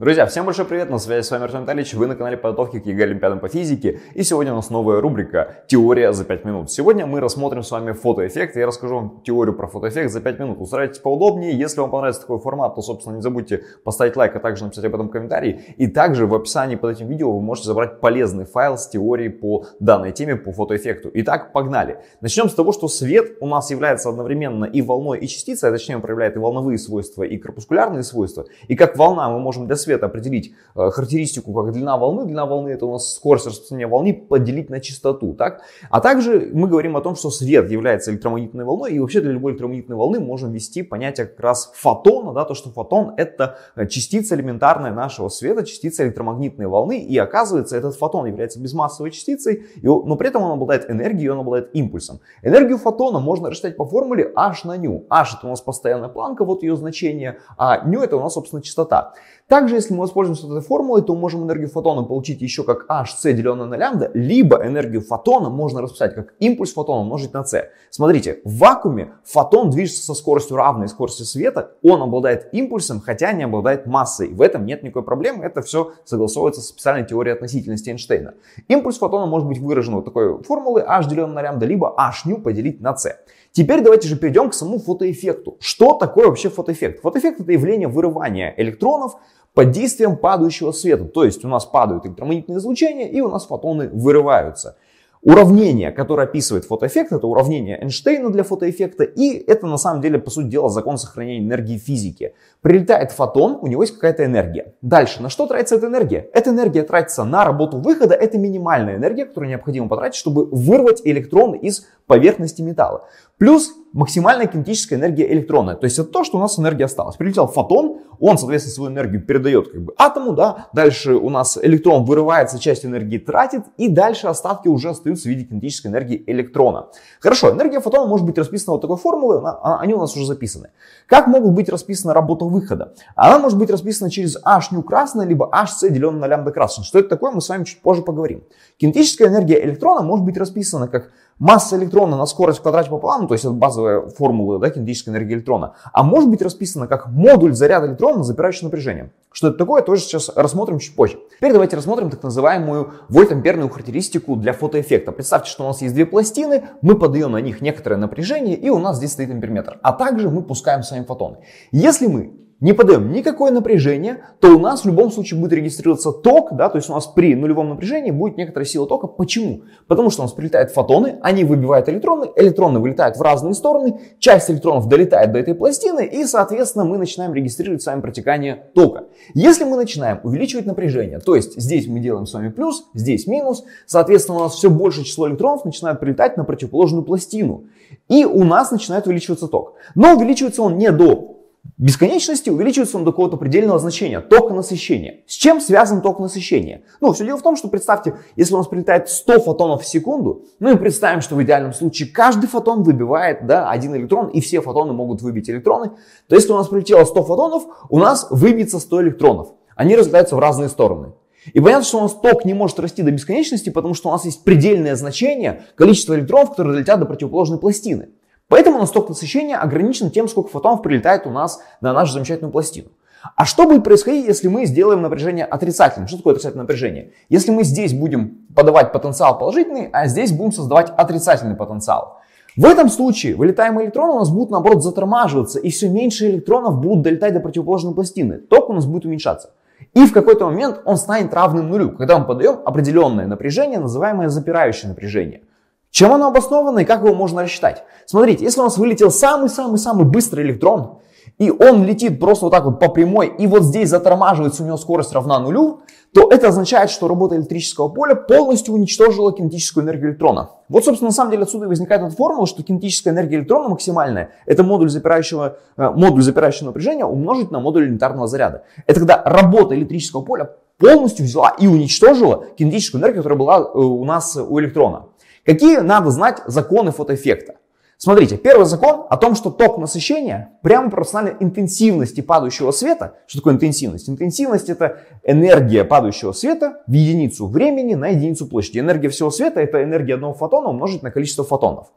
Друзья, всем большой привет, на связи с вами Артем Витальевич, вы на канале подготовки к ЕГЭ Олимпиадам по физике, и сегодня у нас новая рубрика «Теория за 5 минут». Сегодня мы рассмотрим с вами фотоэффект, я расскажу вам теорию про фотоэффект за 5 минут. Устраивайтесь поудобнее, если вам понравится такой формат, то, собственно, не забудьте поставить лайк, а также написать об этом комментарий. И также в описании под этим видео вы можете забрать полезный файл с теорией по данной теме, по фотоэффекту. Итак, погнали. Начнем с того, что свет у нас является одновременно и волной, и частицей, а точнее он проявляет и волновые свойства, и корпускулярные свойства. И как волна мы можем для света света определить э, характеристику как длина волны. Длина волны это у нас скорость распространения волны поделить на частоту. Так? А также мы говорим о том, что свет является электромагнитной волной. И вообще для любой электромагнитной волны можем ввести понятие как раз фотона. Да? То, что фотон это э, частица элементарная нашего света, частица электромагнитной волны. И оказывается, этот фотон является безмассовой частицей, но при этом он обладает энергией, он обладает импульсом. Энергию фотона можно рассчитать по формуле h на ню. h это у нас постоянная планка, вот ее значение, а ню это у нас, собственно, частота. Также, если мы воспользуемся этой формулой, то мы можем энергию фотона получить еще как hc деленное на лямбда, либо энергию фотона можно расписать как импульс фотона умножить на c. Смотрите, в вакууме фотон движется со скоростью равной скорости света, он обладает импульсом, хотя не обладает массой. В этом нет никакой проблемы, это все согласовывается с специальной теорией относительности Эйнштейна. Импульс фотона может быть выражен вот такой формулой h деленное на лямбда, либо h nu поделить на c. Теперь давайте же перейдем к самому фотоэффекту. Что такое вообще фотоэффект? Фотоэффект это явление вырывания электронов под действием падающего света. То есть у нас падают электромагнитные излучения и у нас фотоны вырываются. Уравнение, которое описывает фотоэффект, это уравнение Эйнштейна для фотоэффекта, и это на самом деле, по сути дела, закон сохранения энергии физики. Прилетает фотон, у него есть какая-то энергия. Дальше, на что тратится эта энергия? Эта энергия тратится на работу выхода, это минимальная энергия, которую необходимо потратить, чтобы вырвать электрон из поверхности металла. Плюс максимальная кинетическая энергия электрона. То есть это то, что у нас энергия осталась. Прилетел фотон, он, соответственно, свою энергию передает как бы атому, да, дальше у нас электрон вырывается, часть энергии тратит, и дальше остатки уже остаются в виде кинетической энергии электрона. Хорошо, энергия фотона может быть расписана вот такой формулой, она, а, они у нас уже записаны. Как могут быть расписана работа выхода? Она может быть расписана через h ню красное, либо hc деленное на лямбда красное. Что это такое, мы с вами чуть позже поговорим. Кинетическая энергия электрона может быть расписана как масса электрона на скорость в квадрате пополам, то есть это базовая формула да, кинетической энергии электрона, а может быть расписана как модуль заряда электрона, запирающий напряжением. Что это такое, тоже сейчас рассмотрим чуть позже. Теперь давайте рассмотрим так называемую вольтамперную характеристику для фотоэффекта. Представьте, что у нас есть две пластины, мы подаем на них некоторое напряжение, и у нас здесь стоит амперметр. А также мы пускаем с вами фотоны. Если мы не подаем никакое напряжение, то у нас в любом случае будет регистрироваться ток, да, то есть у нас при нулевом напряжении будет некоторая сила тока. Почему? Потому что у нас прилетают фотоны, они выбивают электроны, электроны вылетают в разные стороны, часть электронов долетает до этой пластины, и, соответственно, мы начинаем регистрировать с вами протекание тока. Если мы начинаем увеличивать напряжение, то есть здесь мы делаем с вами плюс, здесь минус, соответственно, у нас все большее число электронов начинает прилетать на противоположную пластину, и у нас начинает увеличиваться ток. Но увеличивается он не до бесконечности увеличивается он до какого-то предельного значения, ток насыщения. С чем связан ток насыщения? Ну, все дело в том, что представьте, если у нас прилетает 100 фотонов в секунду, ну и представим, что в идеальном случае каждый фотон выбивает, да, один электрон, и все фотоны могут выбить электроны, то если у нас прилетело 100 фотонов, у нас выбьется 100 электронов. Они разлетаются в разные стороны. И понятно, что у нас ток не может расти до бесконечности, потому что у нас есть предельное значение количества электронов, которые долетят до противоположной пластины. Поэтому у нас насыщения ограничен тем, сколько фотонов прилетает у нас на нашу замечательную пластину. А что будет происходить, если мы сделаем напряжение отрицательным? Что такое отрицательное напряжение? Если мы здесь будем подавать потенциал положительный, а здесь будем создавать отрицательный потенциал. В этом случае вылетаемые электроны у нас будут, наоборот, затормаживаться, и все меньше электронов будут долетать до противоположной пластины. Ток у нас будет уменьшаться. И в какой-то момент он станет равным нулю, когда мы подаем определенное напряжение, называемое запирающее напряжение. Чем оно обосновано и как его можно рассчитать? Смотрите, если у нас вылетел самый-самый-самый быстрый электрон, и он летит просто вот так вот по прямой, и вот здесь затормаживается, у него скорость равна нулю, то это означает, что работа электрического поля полностью уничтожила кинетическую энергию электрона. Вот, собственно, на самом деле отсюда и возникает эта формула, что кинетическая энергия электрона максимальная – это модуль запирающего, э, модуль запирающего напряжения умножить на модуль элементарного заряда. Это когда работа электрического поля полностью взяла и уничтожила кинетическую энергию, которая была э, у нас у электрона. Какие надо знать законы фотоэффекта? Смотрите, первый закон о том, что ток насыщения прямо пропорционально интенсивности падающего света. Что такое интенсивность? Интенсивность это энергия падающего света в единицу времени на единицу площади. Энергия всего света это энергия одного фотона умножить на количество фотонов.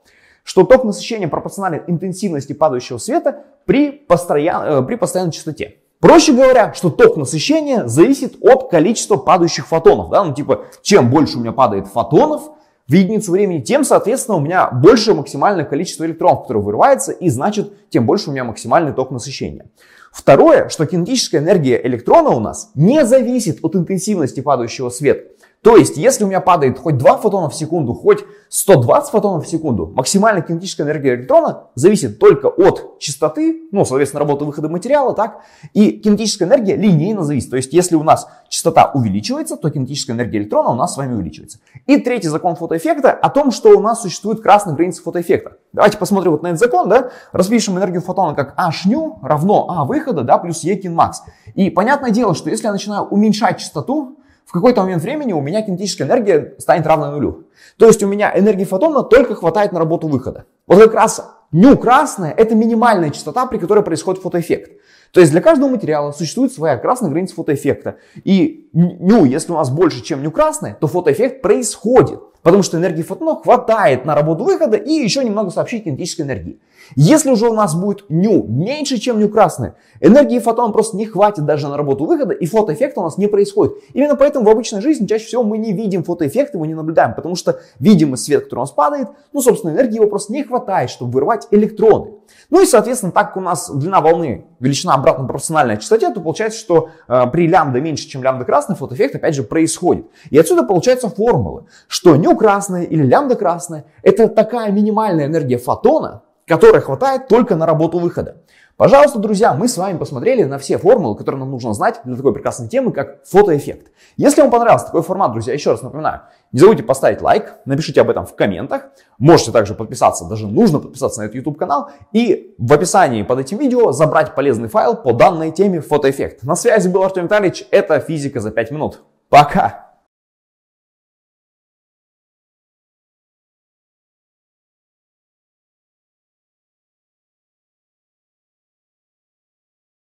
Что ток насыщения пропорционален интенсивности падающего света при, постоян... Э, при постоянной частоте. Проще говоря, что ток насыщения зависит от количества падающих фотонов. Да? Ну, типа, чем больше у меня падает фотонов, в единицу времени, тем, соответственно, у меня больше максимальное количество электронов, которое вырывается, и значит, тем больше у меня максимальный ток насыщения. Второе, что кинетическая энергия электрона у нас не зависит от интенсивности падающего света. То есть, если у меня падает хоть 2 фотона в секунду, хоть 120 фотонов в секунду, максимальная кинетическая энергия электрона зависит только от частоты, ну, соответственно, работы выхода материала, так, и кинетическая энергия линейно зависит. То есть, если у нас частота увеличивается, то кинетическая энергия электрона у нас с вами увеличивается. И третий закон фотоэффекта о том, что у нас существует красная граница фотоэффекта. Давайте посмотрим вот на этот закон, да, распишем энергию фотона как h nu равно а выхода, да, плюс e кинмакс. И понятное дело, что если я начинаю уменьшать частоту, какой-то момент времени у меня кинетическая энергия станет равна нулю. То есть у меня энергии фотона только хватает на работу выхода. Вот как раз ню красная – это минимальная частота, при которой происходит фотоэффект. То есть для каждого материала существует своя красная граница фотоэффекта. И ню, если у нас больше, чем ню красная, то фотоэффект происходит потому что энергии фотона хватает на работу выхода и еще немного сообщить кинетической энергии. Если уже у нас будет ню меньше, чем ню красный, энергии фотона просто не хватит даже на работу выхода, и фотоэффекта у нас не происходит. Именно поэтому в обычной жизни чаще всего мы не видим фотоэффект, мы не наблюдаем, потому что видимый свет, который у нас падает, ну, собственно, энергии его просто не хватает, чтобы вырвать электроны. Ну и, соответственно, так как у нас длина волны, величина обратно пропорциональная частоте, то получается, что э, при лямбда меньше, чем лямбда красный, фотоэффект опять же происходит. И отсюда получаются формулы, что ню красное или лямбда красная это такая минимальная энергия фотона, которой хватает только на работу выхода. Пожалуйста, друзья, мы с вами посмотрели на все формулы, которые нам нужно знать для такой прекрасной темы, как фотоэффект. Если вам понравился такой формат, друзья, еще раз напоминаю, не забудьте поставить лайк, напишите об этом в комментах. Можете также подписаться, даже нужно подписаться на этот YouTube канал. И в описании под этим видео забрать полезный файл по данной теме фотоэффект. На связи был Артем Витальевич, это «Физика за 5 минут». Пока!